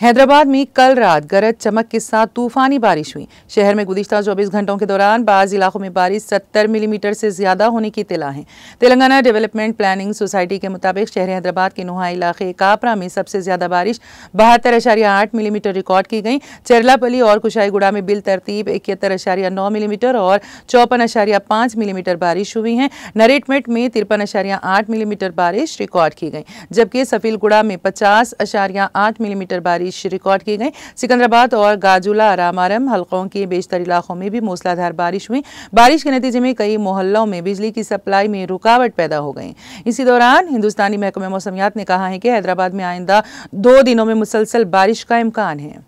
हैदराबाद में कल रात गरज चमक के साथ तूफानी बारिश हुई शहर में गुजशत 24 घंटों के दौरान बाज इलाकों में बारिश 70 मिलीमीटर से ज्यादा होने की तिला है तेलंगाना डेवलपमेंट प्लानिंग सोसाइटी के मुताबिक शहर हैदराबाद के नुहा इलाके कापरा में सबसे ज्यादा बारिश बहत्तर अशारिया आठ मिलीमीटर रिकॉर्ड की गई चरलापली और कुशाईगुड़ा में बिल तरतीब इकहत्तर अशारिया नौ मिलीमीटर और चौपन अशारिया पाँच मिलीमीटर बारिश हुई है नरेटमेट में तिरपन अशारिया आठ मिलीमीटर बारिश रिकॉर्ड की गई जबकि सफीलगुड़ा में पचास अशारिया आठ मिलीमीटर बारिश बारिश रिकॉर्ड की गई सिकंदराबाद और गाजुला रामारम हल्कों के बेशतर इलाकों में भी मूसलाधार बारिश हुई बारिश के नतीजे में कई मोहल्लों में बिजली की सप्लाई में रुकावट पैदा हो गई इसी दौरान हिंदुस्तानी महकमे मौसमियात ने कहा है कि हैदराबाद में आइंदा दो दिनों में मुसलसल बारिश का इम्कान है